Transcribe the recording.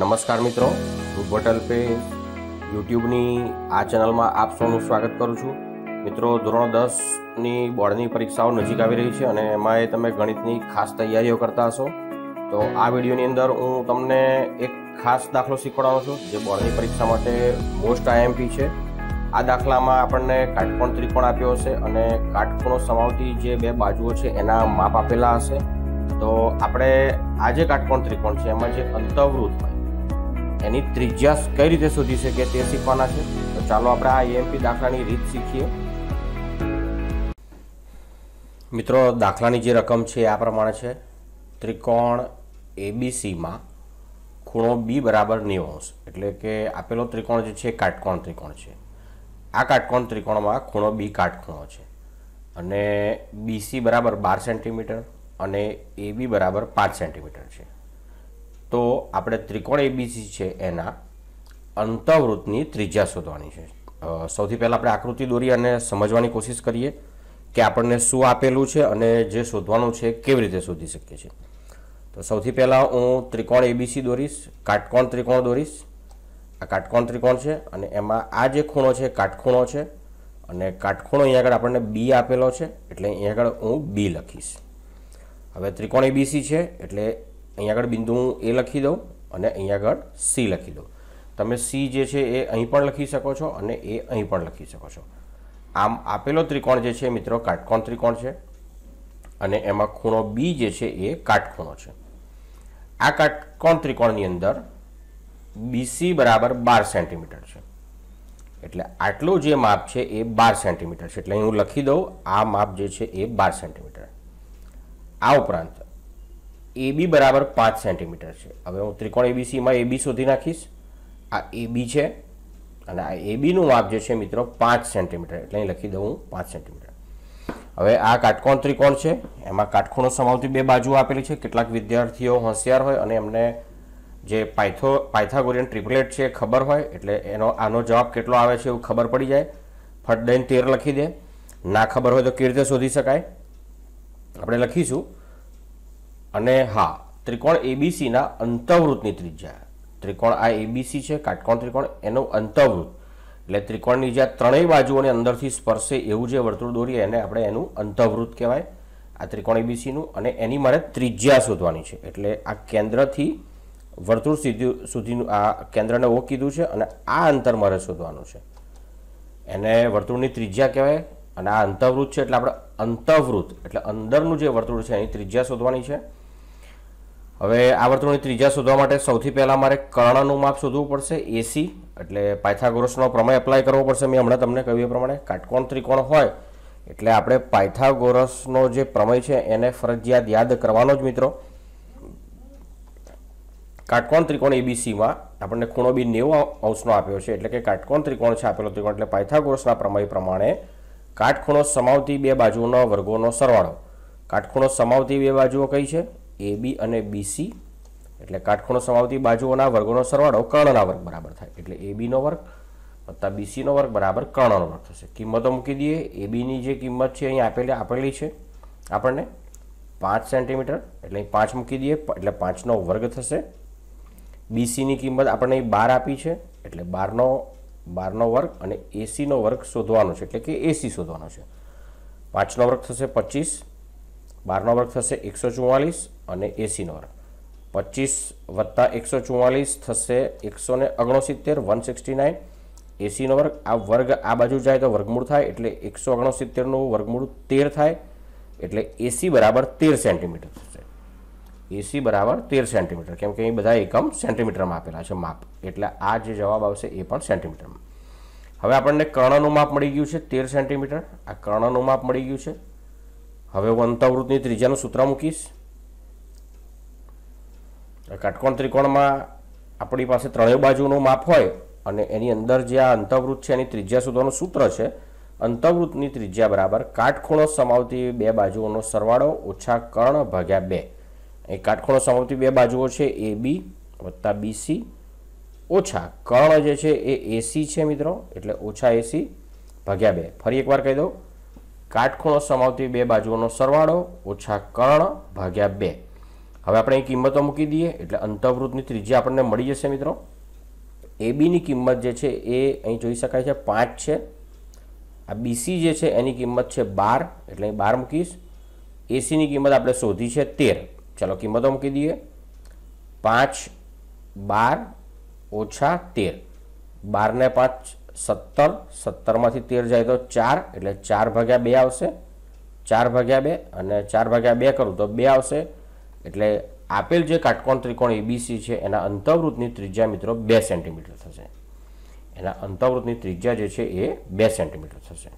નમસ્કાર મિત્રો હું હોટલ પે યુટ્યુબની આ ચેનલમાં આપ સૌનું સ્વાગત કરું છું મિત્રો ધોરણ દસની બોર્ડની પરીક્ષાઓ નજીક આવી રહી છે અને એમાં એ તમે ગણિતની ખાસ તૈયારીઓ કરતા હશો તો આ વિડીયોની અંદર હું તમને એક ખાસ દાખલો શીખવાડવાનો છું જે બોર્ડની પરીક્ષા માટે મોસ્ટ આઈએમપી છે આ દાખલામાં આપણને કાટકોણ ત્રિકોણ આપ્યો હશે અને કાટકોણો સમાવતી જે બે બાજુઓ છે એના માપ આપેલા હશે તો આપણે આ જે કાટકોણ ત્રિકોણ છે એમાં જે અંતવૃત્ત હોય એની ત્રિજ્યા કઈ રીતે શોધી શકે તે શીખવાના છે તો ચાલો આપણે આ એમપી દાખલાની રીત શીખીએ મિત્રો દાખલાની જે રકમ છે આ પ્રમાણે છે ત્રિકોણ એબીસીમાં ખૂણો બી બરાબર નેવું એટલે કે આપેલો ત્રિકોણ જે છે કાટકોણ ત્રિકોણ છે આ કાટકોણ ત્રિકોણમાં ખૂણો બી કાટખૂણો છે અને બીસી બરાબર બાર સેન્ટીમીટર અને એબી બરાબર પાંચ સેન્ટીમીટર છે તો આપણે ત્રિકોણ એબીસી છે એના અંતવૃત્તની ત્રિજ્યા શોધવાની છે સૌથી પહેલાં આપણે આકૃતિ દોરી અને સમજવાની કોશિશ કરીએ કે આપણને શું આપેલું છે અને જે શોધવાનું છે કેવી રીતે શોધી શકીએ છીએ તો સૌથી પહેલાં હું ત્રિકોણ એબીસી દોરીશ કાટકોણ ત્રિકોણ દોરીશ આ કાટકોણ ત્રિકોણ છે અને એમાં આ જે ખૂણો છે કાટખૂણો છે અને કાટખૂણો અહીંયા આગળ આપણને બી આપેલો છે એટલે અહીંયા આગળ હું બી લખીશ હવે ત્રિકોણ એબીસી છે એટલે અહીં આગળ બિંદુ એ લખી દઉં અને અહીંયા આગળ સી લખી દઉં તમે સી જે છે એ અહીં પણ લખી શકો છો અને એ અહીં પણ લખી શકો છો આમ આપેલો ત્રિકોણ જે છે મિત્રો કાટકોણ ત્રિકોણ છે અને એમાં ખૂણો બી જે છે એ કાટખૂણો છે આ કાટકોણ ત્રિકોણની અંદર બીસી બરાબર બાર સેન્ટીમીટર છે એટલે આટલું જે માપ છે એ બાર સેન્ટીમીટર છે એટલે હું લખી દઉં આ માપ જે છે એ બાર સેન્ટીમીટર આ ઉપરાંત એબી બરાબર પાંચ સેન્ટીમીટર છે હવે હું ત્રિકોણ એબીસીમાં એબી શોધી નાખીશ આ એબી છે અને આ એબીનું માપ જે છે મિત્રો પાંચ સેન્ટીમીટર એટલે અહીં લખી દઉં પાંચ સેન્ટીમીટર હવે આ કાટકોણ ત્રિકોણ છે એમાં કાટખૂણો સમાવતી બે બાજુ આપેલી છે કેટલાક વિદ્યાર્થીઓ હોશિયાર હોય અને એમને જે પાયથો પાયથાગોરિયન ટ્રિપલેટ છે ખબર હોય એટલે એનો આનો જવાબ કેટલો આવે છે એવું ખબર પડી જાય ફટ દઈને તેર લખી દે ના ખબર હોય તો કેવી રીતે શોધી શકાય આપણે લખીશું અને હા ત્રિકોણ એબીસીના અંતવૃત્તની ત્રિજ્યા ત્રિકોણ આ એબીસી છે કાટકોણ ત્રિકોણ એનું અંતવૃત્ત એટલે ત્રિકોણની જ્યાં ત્રણેય બાજુઓને અંદરથી સ્પર્શે એવું જે વર્તુળ દોરીએ એને આપણે એનું અંતવૃત્ત કહેવાય આ ત્રિકોણ એબીસીનું અને એની મારે ત્રિજ્યા શોધવાની છે એટલે આ કેન્દ્રથી વર્તુળ સીધું સુધીનું આ કેન્દ્રને ઓ કીધું છે અને આ અંતર મારે શોધવાનું છે એને વર્તુળની ત્રિજ્યા કહેવાય અને આ અંતવૃત્ત છે એટલે આપણે અંતવૃત્ત એટલે અંદરનું જે વર્તુળ છે એની ત્રિજ્યા શોધવાની છે હવે આવર્તનોની ત્રીજા શોધવા માટે સૌથી પહેલાં મારે કર્ણનું માપ શોધવું પડશે એસી એટલે પાયથાગોરસનો પ્રમેય એપ્લાય કરવો પડશે મેં હમણાં તમને કહ્યું એ પ્રમાણે કાટકોણ ત્રિકોણ હોય એટલે આપણે પાયથાગોરસનો જે પ્રમેય છે એને ફરજિયાત યાદ કરવાનો જ મિત્રો કાટકોણ ત્રિકોણ એબીસીમાં આપણને ખૂણો બી નેવું અંશનો આપ્યો છે એટલે કે કાટકોણ ત્રિકોણ છે આપેલો ત્રિકોણ એટલે પાયથાગોરસના પ્રમેય પ્રમાણે કાટખૂણો સમાવતી બે બાજુઓના વર્ગોનો સરવાળો કાટખૂણો સમાવતી બે બાજુઓ કઈ છે એબી અને બીસી એટલે કાટખૂણો સમાવતી બાજુઓના વર્ગોનો સરવાળો કર્ણના વર્ગ બરાબર થાય એટલે એબીનો વર્ગ વત્તા બીસીનો વર્ગ બરાબર કર્ણનો વર્ગ થશે કિંમતો મૂકી દઈએ એબીની જે કિંમત છે અહીં આપેલી આપેલી છે આપણને પાંચ સેન્ટીમીટર એટલે અહીં પાંચ મૂકી દઈએ એટલે પાંચનો વર્ગ થશે બીસીની કિંમત આપણને અહીં બાર આપી છે એટલે બારનો બારનો વર્ગ અને એસીનો વર્ગ શોધવાનો છે એટલે કે એસી શોધવાનો છે પાંચનો વર્ગ થશે પચીસ બારનો વર્ગ થશે એકસો ચુમ્માલીસ અને એંસીનો વર્ગ પચીસ વત્તા એકસો ચુમ્માલીસ થશે એકસો ને ઓગણસિત્તેર વન સિક્સટી નાઇન એસીનો વર્ગ આ વર્ગ આ બાજુ જાય તો વર્ગમૂળ થાય એટલે એકસો ઓગણસિત્તેરનું વર્ગમૂળ તેર થાય એટલે એસી બરાબર તેર સેન્ટીમીટર થશે એસી બરાબર તેર સેન્ટીમીટર કેમ કે અહીં બધા એકમ સેન્ટીમીટરમાં આપેલા છે માપ એટલે આ જે જવાબ આવશે એ પણ સેન્ટીમીટરમાં હવે આપણને કર્ણનું માપ મળી ગયું છે તેર સેન્ટીમીટર આ કર્ણનું માપ મળી ગયું છે હવે હું અંતવૃત્તની ત્રીજાનું સૂત્ર મૂકીશ કાટકોણ ત્રિકોણમાં આપણી પાસે ત્રણેય બાજુનું માપ હોય અને એની અંદર જે આ અંતવૃત્ત છે એની ત્રિજ્યા સુધીનું સૂત્ર છે અંતવૃત્તની ત્રિજ્યા બરાબર કાટખૂણો સમાવતી બે બાજુઓનો સરવાળો ઓછા કર્ણ ભાગ્યા બે એ કાટખૂણો સમાવતી બે બાજુઓ છે એ બી વત્તા બીસી ઓછા કર્ણ જે છે એ એસી છે મિત્રો એટલે ઓછા એસી ભાગ્યા બે ફરી એકવાર કહી દઉં કાટખૂણો સમાવતી બે બાજુઓનો સરવાળો ઓછા કર્ણ ભાગ્યા બે હવે આપણે અહીં કિંમતો મૂકી દઈએ એટલે અંતવૃત્તની ત્રીજી આપણને મળી જશે મિત્રો એ બીની કિંમત જે છે એ અહીં જોઈ શકાય છે પાંચ છે આ બીસી જે છે એની કિંમત છે બાર એટલે અહીં બાર મૂકીશ એસીની કિંમત આપણે શોધી છે તેર ચલો કિંમતો મૂકી દઈએ પાંચ બાર ઓછા તેર બારને પાંચ સત્તર સત્તરમાંથી તેર જાય તો ચાર એટલે ચાર ભાગ્યા બે આવશે ચાર ભાગ્યા બે અને ચાર ભાગ્યા બે કરું તો બે આવશે એટલે આપેલ જે કાટકોણ ત્રિકોણ એબીસી છે એના અંતવૃત્તની ત્રિજ્યા મિત્રો બે સેન્ટીમીટર થશે એના અંતવૃત્તની ત્રિજ્યા જે છે એ બે સેન્ટીમીટર થશે